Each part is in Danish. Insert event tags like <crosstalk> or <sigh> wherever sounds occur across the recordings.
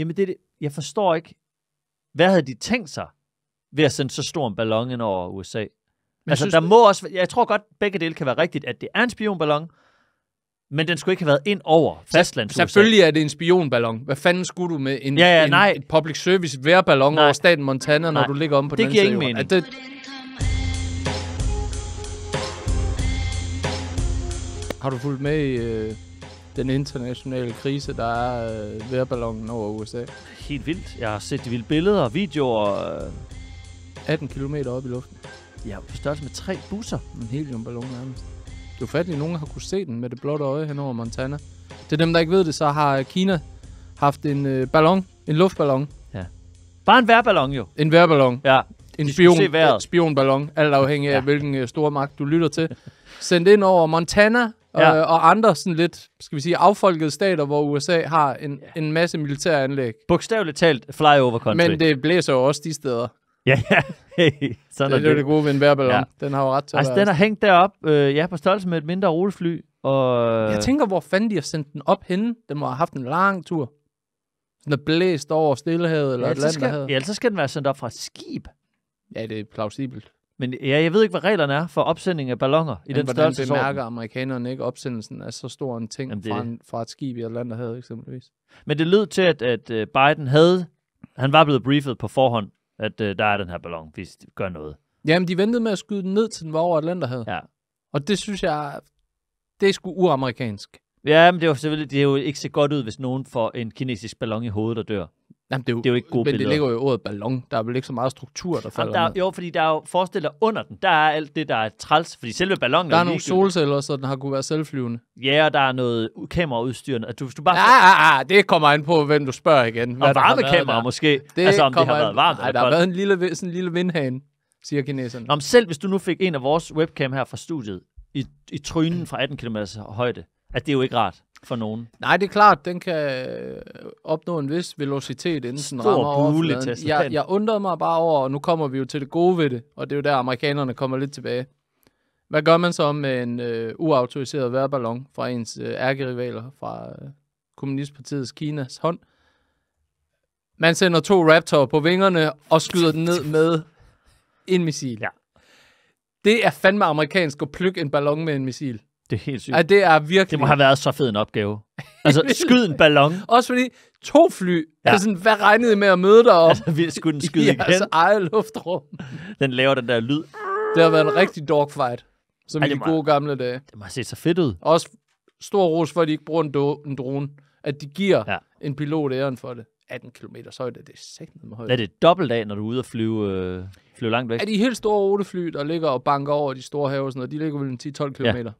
Jamen, det, jeg forstår ikke, hvad havde de tænkt sig ved at sende så stor en ballon ind over USA? Men altså, synes, der må også, jeg tror godt, begge dele kan være rigtigt, at det er en spionballon, men den skulle ikke have været ind over fastlands Selvfølgelig er det en spionballon. Hvad fanden skulle du med en, ja, ja, nej. en public service værballon over staten Montana, når nej. du ligger om på det den giver ingen mening. det... Har du fulgt med i... Øh den internationale krise, der er øh, vejrballonen over USA. Helt vildt. Jeg har set de vilde billeder og videoer. Øh. 18 km op i luften. Ja, på størrelse med tre busser. En heliumballon nærmest. Det er ufatteligt, at nogen har kunne se den med det blotte øje hen over Montana. Til dem, der ikke ved det, så har Kina haft en øh, ballon, en luftballon. Ja. Bare en værballon jo. En værballon. Ja. En spion, spionballon, alt afhængig ja. af, hvilken uh, øh, stor magt du lytter til. Sendt ind over Montana ja. Og, øh, og andre sådan lidt, skal vi sige, affolkede stater, hvor USA har en, ja. en masse militære anlæg. Bogstaveligt talt flyover country. Men det blæser jo også de steder. Ja, ja. Hey, <laughs> sådan det er det, det, det gode ved en værbalon. Ja. Den har jo ret til Altså, den har hængt derop, øh, ja, på størrelse med et mindre rullefly. Og... Jeg tænker, hvor fanden de har sendt den op henne. Den må have haft en lang tur. Sådan er blæst over Stillehavet eller ja, Atlanterhavet. Skal, ja, så skal den være sendt op fra et skib. Ja, det er plausibelt. Men ja, jeg ved ikke, hvad reglerne er for opsending af ballonger i Men den størrelse. Men bemærker amerikanerne ikke opsendelsen af så stor en ting Jamen, det... fra, en, fra et skib i Atlanterhavet eksempelvis? Men det lød til, at, at øh, Biden havde, han var blevet briefet på forhånd, at uh, der er den her ballon, hvis de gør noget. Jamen, de ventede med at skyde den ned, til den var over Atlanterhavet. Ja. Og det synes jeg, det er sgu uamerikansk. Ja, men det er, jo selvfølgelig, det er jo ikke så godt ud, hvis nogen får en kinesisk ballon i hovedet og dør. Jamen, det, er jo, det er jo ikke gode men billeder. Men det ligger jo i ordet ballon. Der er vel ikke så meget struktur, der falder Jamen, der, er, Jo, fordi der er jo forestiller under den. Der er alt det, der er træls. Fordi selve ballonen Der er, er nogle solceller, så den har kunne være selvflyvende. Ja, og der er noget kameraudstyr. At du, hvis du bare... Ja, ja, ja, det kommer an på, hvem du spørger igen. Hvad om varmekamera måske. Det altså, om det har været varmt. Nej, der har været en lille, sådan en lille vindhane, siger kineserne. Nå, men selv hvis du nu fik en af vores webcam her fra studiet i, i trynen fra 18 km højde, at det er jo ikke rart for nogen. Nej, det er klart, den kan øh, opnå en vis velocitet, inden Stor den rammer bule jeg, jeg undrede mig bare over, og nu kommer vi jo til det gode ved det, og det er jo der, amerikanerne kommer lidt tilbage. Hvad gør man så med en øh, uautoriseret værballon fra ens øh, ærkerivaler fra øh, Kommunistpartiets Kinas hånd? Man sender to Raptor på vingerne og skyder den ned med en missil. Ja. Det er fandme amerikansk at plukke en ballon med en missil. Det er helt sygt. Ja, det er virkelig... Det må have været så fed en opgave. <laughs> Altså, skyd en ballon. Også fordi to fly. Ja. Altså, sådan, hvad regnede I med at møde dig op? Altså, vi skulle den skyde <laughs> I igen. altså eget luftrum. Den laver den der lyd. Det har været en rigtig dogfight. Som ja, i de gode gamle dage. Det må have set så fedt ud. Også stor ros for, at de ikke bruger en, do- en drone. At de giver ja. en pilot æren for det. 18 km højde, det er sættet med højde. Er det dobbelt af, når du er ude og flyve, øh, flyve langt væk? Er de helt store rotefly, der ligger og banker over de store haver, og de ligger vel 10-12 km? Ja.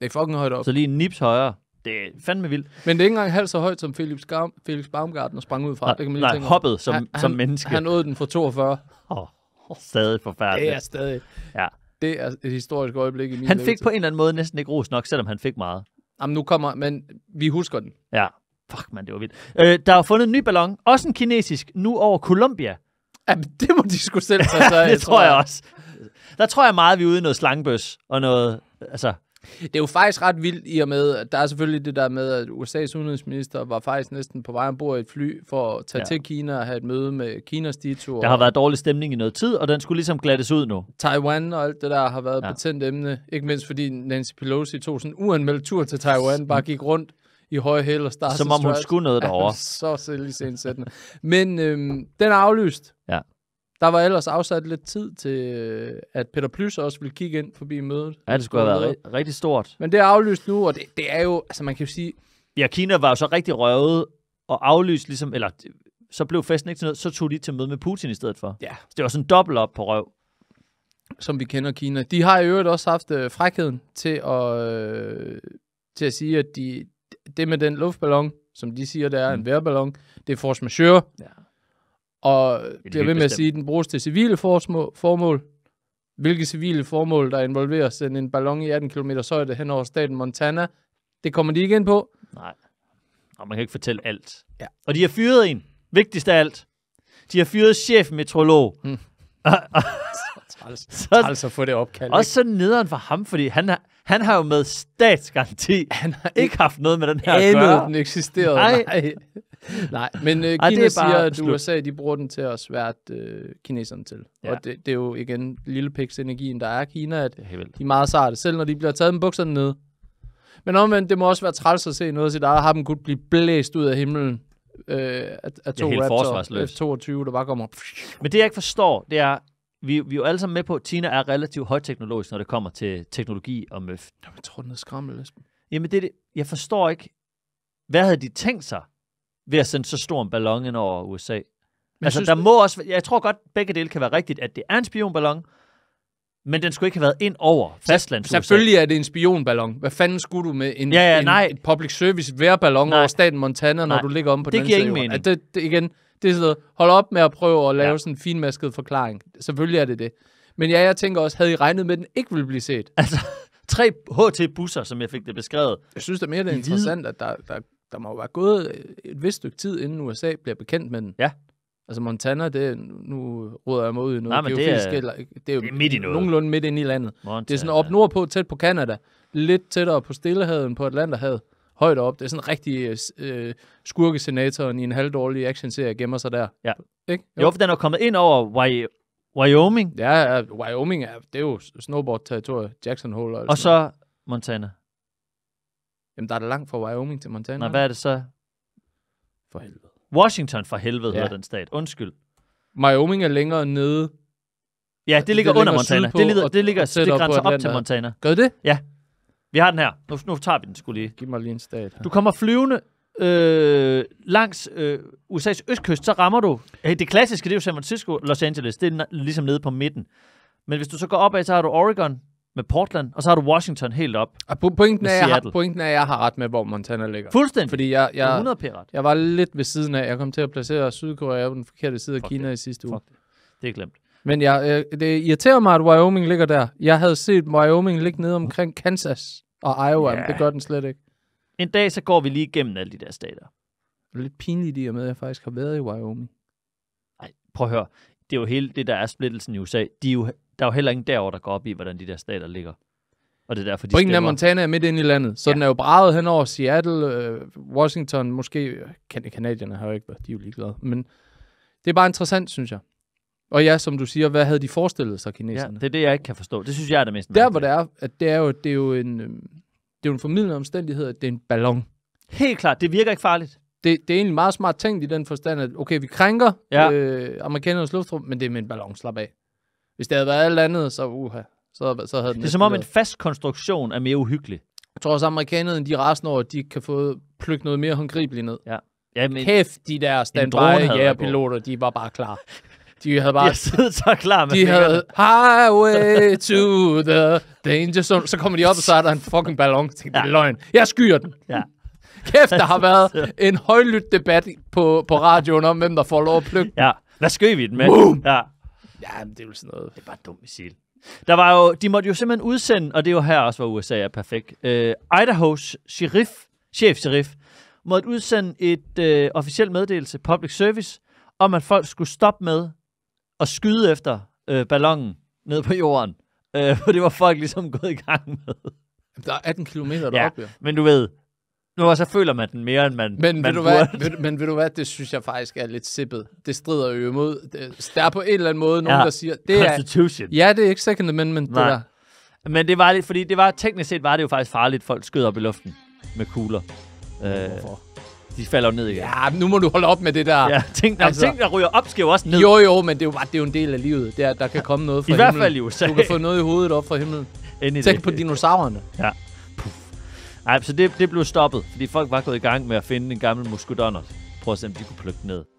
Det er fucking højt op. Så lige en nips højere. Det er fandme vildt. Men det er ikke engang halvt så højt, som Felix, Gar- Felix Baumgartner sprang ud fra. Nej, det kan man lige nej tænke hoppet som, han, som menneske. Han nåede den for 42. Oh, stadig forfærdeligt. Det er stadig. Ja. Det er et historisk øjeblik i min Han fik levetid. på en eller anden måde næsten ikke ros nok, selvom han fik meget. Jamen nu kommer, men vi husker den. Ja, fuck man, det var vildt. Øh, der er fundet en ny ballon, også en kinesisk, nu over Colombia. Jamen det må de sgu selv <laughs> tage sig af, det tror jeg også. Der tror jeg meget, vi er ude i noget slangebøs og noget, altså, det er jo faktisk ret vildt i og med, at der er selvfølgelig det der med, at USA's udenrigsminister var faktisk næsten på vej ombord i et fly for at tage ja. til Kina og have et møde med Kinas dito. Der har været dårlig stemning i noget tid, og den skulle ligesom glattes ud nu. Taiwan og alt det der har været ja. betændt emne, ikke mindst fordi Nancy Pelosi tog sådan en uanmeldt tur til Taiwan, bare mm. gik rundt i høje hæl og startede Som om hun skulle noget <laughs> derovre. så selv i Men øhm, den er aflyst. Ja. Der var ellers afsat lidt tid til, øh, at Peter Plys også ville kigge ind forbi mødet. Ja, det skulle have været ri- rigtig stort. Men det er aflyst nu, og det, det er jo, altså man kan jo sige... Ja, Kina var jo så rigtig røvet og aflyst ligesom, eller så blev festen ikke til noget, så tog de til møde med Putin i stedet for. Ja. Så det var sådan dobbelt op på røv. Som vi kender Kina. De har i øvrigt også haft øh, frækheden til at, øh, til at sige, at de, det med den luftballon, som de siger, det er mm. en værballon, det er force majeure. Ja og bliver ved med at sige, at den bruges til civile formål. Hvilke civile formål, der involverer at sende en ballon i 18 km højde hen over staten Montana, det kommer de ikke ind på. Nej, og man kan ikke fortælle alt. Ja. Og de har fyret en. Vigtigst af alt. De har fyret metrolog. Hmm. <laughs> så træls at få det opkaldt. Også så nederen for ham, fordi han, han har jo med statsgaranti han har ikke haft noget med den her at gøre. den eksisterede. Nej. Nej. Nej, men uh, øh, Kina Ej, det siger, at slut. USA de bruger den til at sværte uh, øh, kineserne til. Ja. Og det, det er jo igen lille piks energien, der er Kina, at er de er meget sarte, selv når de bliver taget med bukserne ned. Men omvendt, det må også være træls at se noget af sit eget dem kunne blive blæst ud af himlen øh, af, af to ja, Raptor F-22, der bare kommer... Men det, jeg ikke forstår, det er, vi, vi er jo alle sammen med på, at Tina er relativt højteknologisk, når det kommer til teknologi og møf. jeg tror, den er skræmmende. Jamen, det, det, jeg forstår ikke, hvad havde de tænkt sig ved at sende så stor en ballon ind over USA? Men altså, synes, der det... må også, jeg tror godt, begge dele kan være rigtigt, at det er en spionballon, men den skulle ikke have været ind over fastlands Selvfølgelig er det en spionballon. Hvad fanden skulle du med en, ja, ja, en, nej. public service værballon over staten Montana, når nej. du ligger om på det den side? Det giver ingen mening. Altså, det, det, igen, det er sådan noget, hold op med at prøve at lave ja. sådan en finmasket forklaring. Selvfølgelig er det det. Men ja, jeg tænker også, havde I regnet med, at den ikke ville blive set? Altså, <laughs> tre HT-busser, som jeg fik det beskrevet. Jeg synes er mere, det er interessant, at der, der, der må være gået øh, et vist stykke tid, inden USA bliver bekendt med den. Ja. Altså Montana, det, nu råder jeg mig ud i noget Nej, men det, er, eller, det er jo det er midt i noget. nogenlunde midt ind i landet. Montana. Det er sådan op nordpå, tæt på Kanada, lidt tættere på Stillehavet end på Atlanterhavet højt op. Det er sådan rigtig øh, skurkesenatoren i en halvdårlig actionserie gemmer sig der. Ja. Ikke? Jo. jo, for den er kommet ind over Wyoming. Ja, ja Wyoming er, det er jo snowboard-territoriet, Jackson Hole. Og, og så Montana. Jamen, der er det langt fra Wyoming til Montana. Nej, hvad er det så? For helvede. Washington for helvede ja. hedder den stat. Undskyld. Wyoming er længere nede. Ja, det altså, ligger det under Montana. På, det ligger, det ligger og, det grænser op, op til Montana. Gør det? Ja. Vi har den her. Nu, nu tager vi den skulle lige. Giv mig lige en stat. Her. Du kommer flyvende øh, langs øh, USA's østkyst, så rammer du... Hey, det klassiske, det er jo San Francisco, Los Angeles. Det er ligesom nede på midten. Men hvis du så går opad, så har du Oregon med Portland, og så har du Washington helt op. Ah, og pointen, er, jeg har, pointen er, at jeg har ret med, hvor Montana ligger. Fuldstændig. Fordi jeg, jeg, 100 ret. jeg var lidt ved siden af. Jeg kom til at placere Sydkorea på den forkerte side af Fuck Kina det. i sidste uge. Fuck det. det er glemt. Men jeg, øh, det irriterer mig, at Wyoming ligger der. Jeg havde set Wyoming ligge nede omkring Kansas og Iowa, men det gør den slet ikke. En dag, så går vi lige igennem alle de der stater. Det er lidt pinligt i og med, at jeg faktisk har været i Wyoming. Nej, prøv at høre. Det er jo hele det, der er splittelsen i USA. De er jo, der er jo heller ingen derover der går op i, hvordan de der stater ligger. Og det er derfor, de Pointen stemmer. af Montana er midt ind i landet, så ja. den er jo braget hen over Seattle, øh, Washington, måske... Øh, kan, kanadierne har jo ikke været, de er jo ligeglade. Men det er bare interessant, synes jeg. Og ja, som du siger, hvad havde de forestillet sig, kineserne? Ja, det er det, jeg ikke kan forstå. Det synes jeg er det mest Der, hvor det er, at det er jo, det er jo en, øhm, det er jo en formidlende omstændighed, at det er en ballon. Helt klart, det virker ikke farligt. Det, det er egentlig meget smart tænkt i den forstand, at okay, vi krænker ja. øh, amerikanernes luftrum, men det er med en ballon, slap af. Hvis det havde været alt andet, så uha. Så, så havde det er som om en fast konstruktion er mere uhyggelig. Jeg tror også, at amerikanerne, de resten over, de kan få plukket noget mere håndgribeligt ned. Ja. men Kæft, de der standby jægerpiloter, de var bare klar. <laughs> De havde bare... <laughs> De siddet så klar med De havde highway to the danger zone. Så kommer de op, og så er der en fucking ballon. Jeg tænkte, ja. det er løgn. Jeg skyer den. Ja. Kæft, der har <laughs> været en højlydt debat på, på radioen om, hvem der får lov at plukke. Ja. Hvad skyer vi den med? Boom! Ja. ja, men det er jo sådan noget. Det er bare dumt missil. Der var jo, de måtte jo simpelthen udsende, og det er jo her også, hvor USA er perfekt. Uh, Idahos sheriff, chef sheriff, måtte udsende et uh, øh, officielt meddelelse, public service, om at folk skulle stoppe med at skyde efter øh, ballonen ned på jorden. Øh, <laughs> for det var folk ligesom gået i gang med. Der er 18 km deroppe, ja. ja. Men du ved, nu så føler man den mere, end man, men, man du hvad, Men ved du hvad, det synes jeg faktisk er lidt sippet. Det strider jo imod. Det, altså, der er på en eller anden måde nogen, ja, der siger... Det Constitution. Er, ja, det er ikke Second Amendment, Nej. det der. Men det var lidt, fordi det var, teknisk set var det jo faktisk farligt, at folk skød op i luften med kugler. Øh, de falder ned igen. Ja, nu må du holde op med det der. Ja, ting, der, altså, ting, der ryger op, skal jo også ned. Jo, jo, men det er jo, bare, det er jo en del af livet. Der, der kan komme noget fra <laughs> I himlen. hvert fald i USA. Du kan få noget i hovedet op fra himlen. Endelig Tænk det. på dinosaurerne. Ja. Puff. Ej, så det, det blev stoppet, fordi folk var gået i gang med at finde en gammel muskodonner. Prøv at se, om de kunne plukke ned.